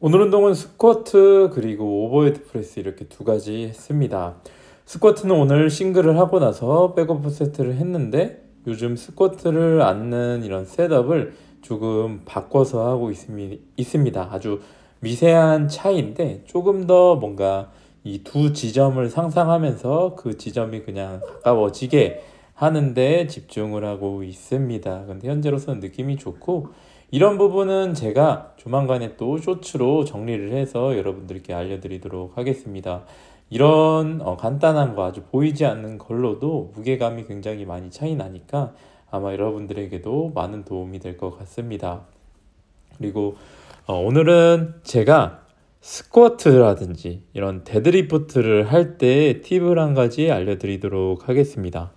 오늘 운동은 스쿼트 그리고 오버헤드 프레스 이렇게 두 가지 했습니다. 스쿼트는 오늘 싱글을 하고 나서 백오 세트를 했는데 요즘 스쿼트를 앉는 이런 셋업을 조금 바꿔서 하고 있음이, 있습니다. 아주 미세한 차이인데 조금 더 뭔가 이 두 지점을 상상하면서 그 지점이 그냥 가까워지게 하는데 집중을 하고 있습니다. 근데 현재로서는 느낌이 좋고 이런 부분은 제가 조만간에 또 쇼츠로 정리를 해서 여러분들께 알려드리도록 하겠습니다. 이런 어, 간단한 거 아주 보이지 않는 걸로도 무게감이 굉장히 많이 차이 나니까 아마 여러분들에게도 많은 도움이 될 것 같습니다. 그리고 어, 오늘은 제가 스쿼트라든지 이런 데드리프트를 할 때 팁을 한 가지 알려드리도록 하겠습니다.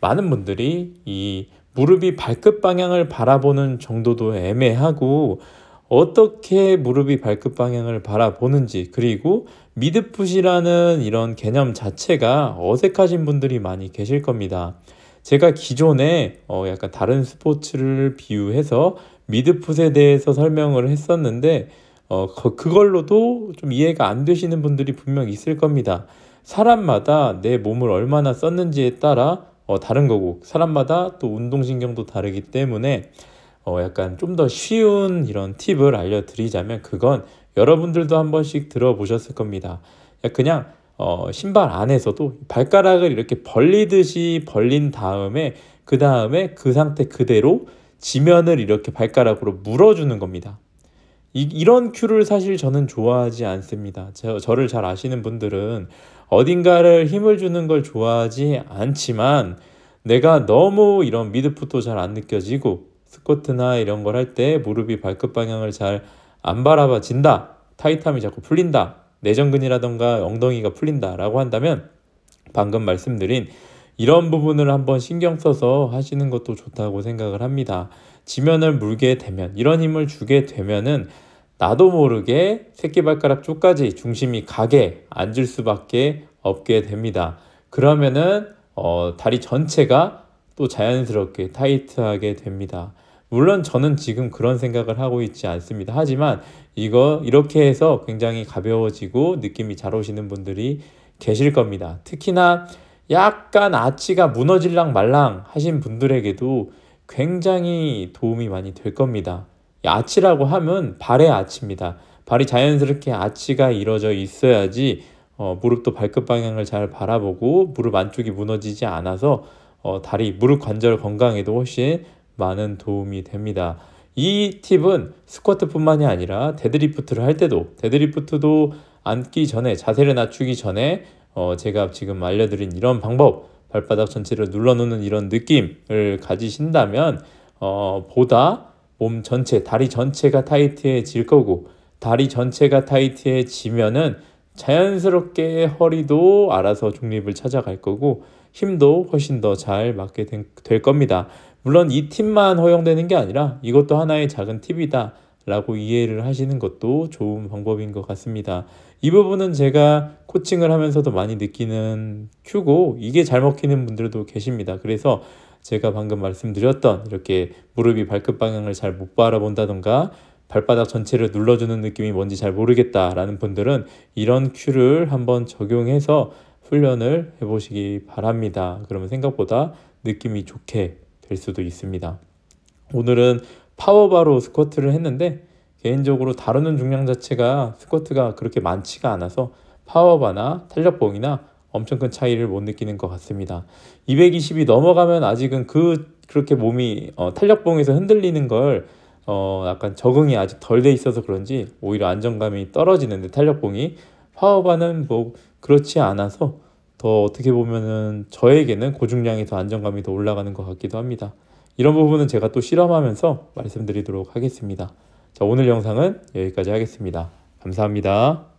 많은 분들이 이 무릎이 발끝 방향을 바라보는 정도도 애매하고 어떻게 무릎이 발끝 방향을 바라보는지 그리고 미드풋이라는 이런 개념 자체가 어색하신 분들이 많이 계실 겁니다. 제가 기존에 어 약간 다른 스포츠를 비유해서 미드풋에 대해서 설명을 했었는데 어 그걸로도 좀 이해가 안 되시는 분들이 분명 있을 겁니다. 사람마다 내 몸을 얼마나 썼는지에 따라 어, 다른 거고 사람마다 또 운동신경도 다르기 때문에 어, 약간 좀 더 쉬운 이런 팁을 알려드리자면 그건 여러분들도 한 번씩 들어보셨을 겁니다. 그냥 어, 신발 안에서도 발가락을 이렇게 벌리듯이 벌린 다음에 그 다음에 그 상태 그대로 지면을 이렇게 발가락으로 물어주는 겁니다. 이, 런 큐를 사실 저는 좋아하지 않습니다. 저, 저를 잘 아시는 분들은 어딘가를 힘을 주는 걸 좋아하지 않지만 내가 너무 이런 미드풋도 잘 안 느껴지고 스쿼트나 이런 걸 할 때 무릎이 발끝 방향을 잘 안 바라봐진다. 타이트함이 자꾸 풀린다. 내전근이라던가 엉덩이가 풀린다라고 한다면 방금 말씀드린 이런 부분을 한번 신경 써서 하시는 것도 좋다고 생각을 합니다. 지면을 물게 되면 이런 힘을 주게 되면은 나도 모르게 새끼발가락 쪽까지 중심이 가게 앉을 수밖에 없게 됩니다. 그러면은 어, 다리 전체가 또 자연스럽게 타이트하게 됩니다. 물론 저는 지금 그런 생각을 하고 있지 않습니다. 하지만 이거 이렇게 해서 굉장히 가벼워지고 느낌이 잘 오시는 분들이 계실 겁니다. 특히나 약간 아치가 무너질랑 말랑 하신 분들에게도 굉장히 도움이 많이 될 겁니다. 아치라고 하면 발의 아치입니다. 발이 자연스럽게 아치가 이루어져 있어야지 어, 무릎도 발끝 방향을 잘 바라보고 무릎 안쪽이 무너지지 않아서 어, 다리 무릎 관절 건강에도 훨씬 많은 도움이 됩니다. 이 팁은 스쿼트뿐만이 아니라 데드리프트를 할 때도 데드리프트도 앉기 전에 자세를 낮추기 전에 어, 제가 지금 알려드린 이런 방법, 발바닥 전체를 눌러놓는 이런 느낌을 가지신다면 어, 보다 몸 전체, 다리 전체가 타이트해질 거고 다리 전체가 타이트해지면은 자연스럽게 허리도 알아서 중립을 찾아갈 거고 힘도 훨씬 더 잘 맞게 된, 될 겁니다. 물론 이 팁만 허용되는 게 아니라 이것도 하나의 작은 팁이다. 라고 이해를 하시는 것도 좋은 방법인 것 같습니다. 이 부분은 제가 코칭을 하면서도 많이 느끼는 큐고 이게 잘 먹히는 분들도 계십니다. 그래서 제가 방금 말씀드렸던 이렇게 무릎이 발끝 방향을 잘 못 바라본다던가 발바닥 전체를 눌러주는 느낌이 뭔지 잘 모르겠다라는 분들은 이런 큐를 한번 적용해서 훈련을 해보시기 바랍니다. 그러면 생각보다 느낌이 좋게 될 수도 있습니다. 오늘은 파워바로 스쿼트를 했는데 개인적으로 다루는 중량 자체가 스쿼트가 그렇게 많지가 않아서 파워바나 탄력봉이나 엄청 큰 차이를 못 느끼는 것 같습니다. 220이 넘어가면 아직은 그 그렇게 몸이 어, 탄력봉에서 흔들리는 걸 어, 약간 적응이 아직 덜 돼 있어서 그런지 오히려 안정감이 떨어지는데 탄력봉이 파워바는 뭐 그렇지 않아서 더 어떻게 보면은 저에게는 고중량이 더 안정감이 더 올라가는 것 같기도 합니다. 이런 부분은 제가 또 실험하면서 말씀드리도록 하겠습니다. 자, 오늘 영상은 여기까지 하겠습니다. 감사합니다.